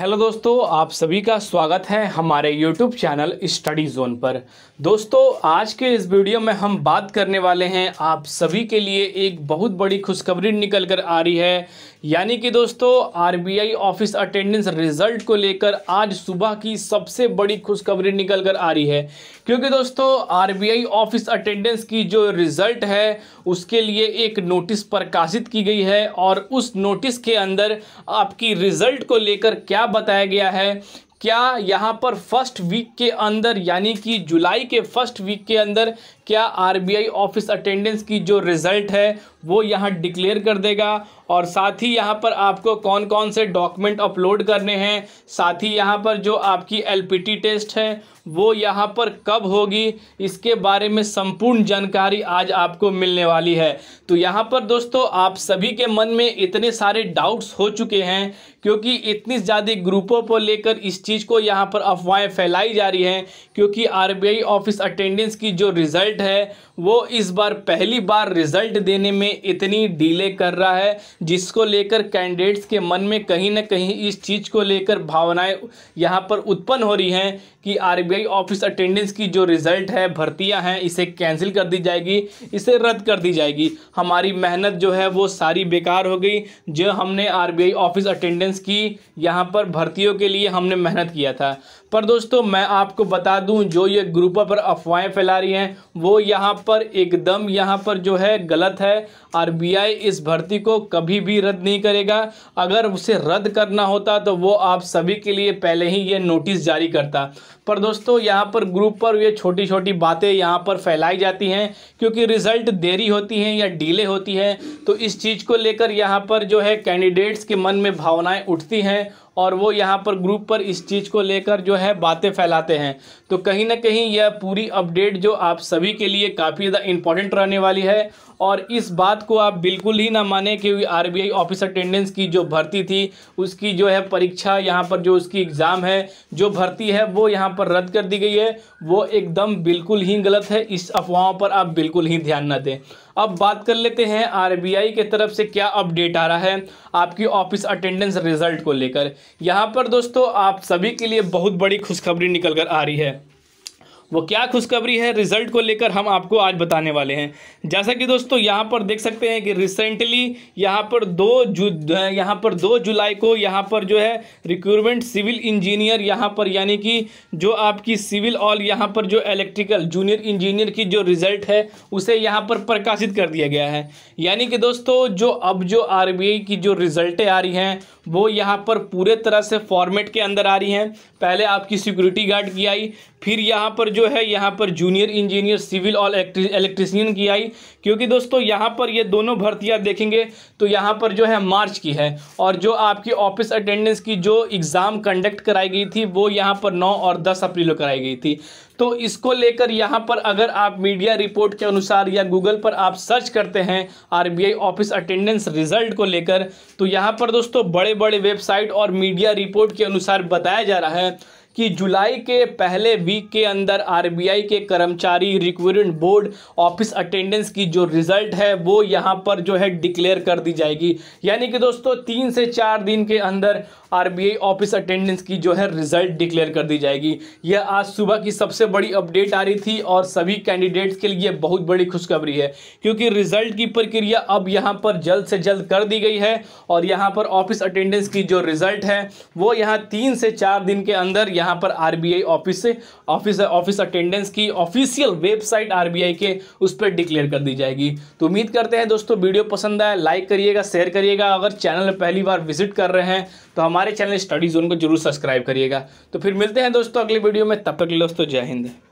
hello दोस्तों आप सभी का स्वागत है हमारे यूट्यूब चैनल स्टडी जोन पर दोस्तों आज के इस वीडियो में हम बात करने वाले हैं आप सभी के लिए एक बहुत बड़ी खुशखबरी निकल कर आ रही है यानी कि दोस्तों आरबीआई ऑफिस अटेंडेंस रिजल्ट को लेकर आज सुबह की सबसे बड़ी खुशखबरी निकल कर आ रही है क्योंकि दोस्तों आरबीआई ऑफिस अटेंडेंस की जो रिज़ल्ट है उसके लिए एक नोटिस प्रकाशित की गई है और उस नोटिस के अंदर आपकी रिज़ल्ट को लेकर क्या बताया गया है क्या यहाँ पर फर्स्ट वीक के अंदर यानी कि जुलाई के फर्स्ट वीक के अंदर क्या आरबीआई ऑफिस अटेंडेंस की जो रिज़ल्ट है वो यहाँ डिक्लेयर कर देगा और साथ ही यहाँ पर आपको कौन कौन से डॉक्यूमेंट अपलोड करने हैं साथ ही यहाँ पर जो आपकी एलपीटी टेस्ट है वो यहाँ पर कब होगी इसके बारे में संपूर्ण जानकारी आज आपको मिलने वाली है तो यहाँ पर दोस्तों आप सभी के मन में इतने सारे डाउट्स हो चुके हैं क्योंकि इतनी ज़्यादा ग्रुपों पर लेकर इस चीज़ को यहाँ पर अफवाहें फैलाई जा रही हैं क्योंकि आर ऑफिस अटेंडेंस की जो रिज़ल्ट है वो इस बार पहली बार रिज़ल्ट देने में में इतनी डीले कर रहा है जिसको लेकर कैंडिडेट्स के मन में कहीं ना कहीं इस चीज़ को लेकर भावनाएं यहां पर उत्पन्न हो रही हैं कि आरबीआई ऑफिस अटेंडेंस की जो रिज़ल्ट है भर्तियां हैं इसे कैंसिल कर दी जाएगी इसे रद्द कर दी जाएगी हमारी मेहनत जो है वो सारी बेकार हो गई जो हमने आरबीआई ऑफिस अटेंडेंस की यहाँ पर भर्तियों के लिए हमने मेहनत किया था पर दोस्तों मैं आपको बता दूं जो ये ग्रुपों पर अफवाहें फैला रही हैं वो यहाँ पर एकदम यहाँ पर जो है गलत है आरबीआई इस भर्ती को कभी भी रद्द नहीं करेगा अगर उसे रद्द करना होता तो वो आप सभी के लिए पहले ही ये नोटिस जारी करता पर दोस्तों यहाँ पर ग्रुप पर ये छोटी छोटी बातें यहाँ पर फैलाई जाती हैं क्योंकि रिज़ल्ट देरी होती हैं या डिले होती है तो इस चीज़ को लेकर यहाँ पर जो है कैंडिडेट्स के मन में भावनाएँ उठती हैं और वो यहाँ पर ग्रुप पर इस चीज़ को लेकर जो है बातें फैलाते हैं तो कहीं ना कहीं यह पूरी अपडेट जो आप सभी के लिए काफ़ी ज़्यादा इंपॉर्टेंट रहने वाली है और इस बात को आप बिल्कुल ही ना माने कि आरबीआई ऑफिस अटेंडेंस की जो भर्ती थी उसकी जो है परीक्षा यहाँ पर जो उसकी एग्ज़ाम है जो भर्ती है वो यहाँ पर रद्द कर दी गई है वो एकदम बिल्कुल ही गलत है इस अफवाहों पर आप बिल्कुल ही ध्यान ना दें अब बात कर लेते हैं आरबीआई के तरफ से क्या अपडेट आ रहा है आपकी ऑफिस अटेंडेंस रिजल्ट को लेकर यहाँ पर दोस्तों आप सभी के लिए बहुत बड़ी खुशखबरी निकल कर आ रही है वो क्या खुशखबरी है रिजल्ट को लेकर हम आपको आज बताने वाले हैं जैसा कि दोस्तों यहाँ पर देख सकते हैं कि रिसेंटली यहाँ पर दो जू यहाँ पर दो जुलाई को यहाँ पर जो है रिक्रूटमेंट सिविल इंजीनियर यहाँ पर यानी कि जो आपकी सिविल और यहाँ पर जो इलेक्ट्रिकल जूनियर इंजीनियर की जो रिज़ल्ट है उसे यहाँ पर प्रकाशित कर दिया गया है यानी कि दोस्तों जो अब जो आर की जो रिज़ल्टें आ रही हैं वो यहाँ पर पूरे तरह से फॉर्मेट के अंदर आ रही हैं पहले आपकी सिक्योरिटी गार्ड की आई फिर यहाँ पर जो जो है यहाँ पर जूनियर इंजीनियर सिविल और इलेक्ट्रीशियन की आई क्योंकि दोस्तों यहाँ पर ये दोनों भर्तियाँ देखेंगे तो यहाँ पर जो है मार्च की है और जो आपकी ऑफिस अटेंडेंस की जो एग्ज़ाम कंडक्ट कराई गई थी वो यहाँ पर नौ और दस अप्रैल को कराई गई थी तो इसको लेकर यहाँ पर अगर आप मीडिया रिपोर्ट के अनुसार या गूगल पर आप सर्च करते हैं आरबीआई ऑफिस अटेंडेंस रिजल्ट को लेकर तो यहाँ पर दोस्तों बड़े बड़े वेबसाइट और मीडिया रिपोर्ट के अनुसार बताया जा रहा है कि जुलाई के पहले वीक के अंदर आरबीआई के कर्मचारी रिक्रूटमेंट बोर्ड ऑफिस अटेंडेंस की जो रिज़ल्ट है वो यहाँ पर जो है डिक्लेयर कर दी जाएगी यानी कि दोस्तों तीन से चार दिन के अंदर आरबीआई ऑफिस अटेंडेंस की जो है रिज़ल्ट डिक्लेयर कर दी जाएगी यह आज सुबह की सबसे बड़ी अपडेट आ रही थी और सभी कैंडिडेट्स के लिए बहुत बड़ी खुशखबरी है क्योंकि रिज़ल्ट की प्रक्रिया अब यहाँ पर जल्द से जल्द कर दी गई है और यहाँ पर ऑफिस अटेंडेंस की जो रिज़ल्ट है वो यहाँ तीन से चार दिन के अंदर यहां पर आरबीआई ऑफिस से ऑफिस ऑफिस अटेंडेंस की ऑफिशियल वेबसाइट आरबीआई के उस पर डिक्लेयर कर दी जाएगी तो उम्मीद करते हैं दोस्तों वीडियो पसंद आया लाइक करिएगा शेयर करिएगा अगर चैनल पहली बार विजिट कर रहे हैं तो हमारे चैनल स्टडी जोन को जरूर सब्सक्राइब करिएगा तो फिर मिलते हैं दोस्तों अगले वीडियो में तब तक दोस्तों जय हिंद